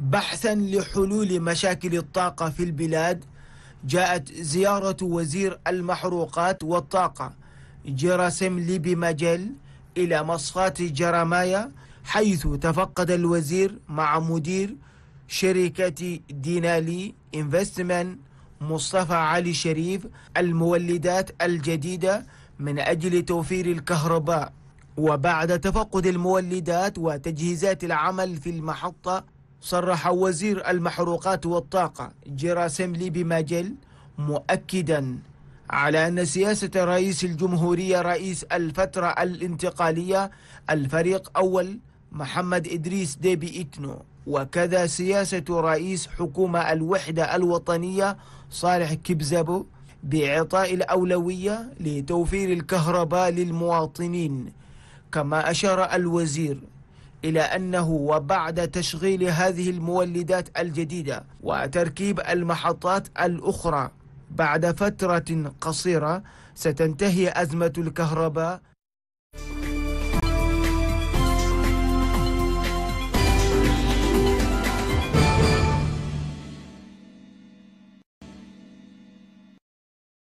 بحثا لحلول مشاكل الطاقة في البلاد جاءت زيارة وزير المحروقات والطاقة جراسم ليبي ماجل إلى مصفاة جرامايا حيث تفقد الوزير مع مدير شركة دينالي انفستمنت مصطفى علي شريف المولدات الجديدة من أجل توفير الكهرباء وبعد تفقد المولدات وتجهيزات العمل في المحطة صرح وزير المحروقات والطاقة ليبي بماجل مؤكدا على أن سياسة رئيس الجمهورية رئيس الفترة الانتقالية الفريق أول محمد إدريس ديبي إتنو وكذا سياسة رئيس حكومة الوحدة الوطنية صالح كبزابو بإعطاء الأولوية لتوفير الكهرباء للمواطنين كما أشار الوزير إلى أنه وبعد تشغيل هذه المولدات الجديدة وتركيب المحطات الأخرى بعد فترة قصيرة ستنتهي أزمة الكهرباء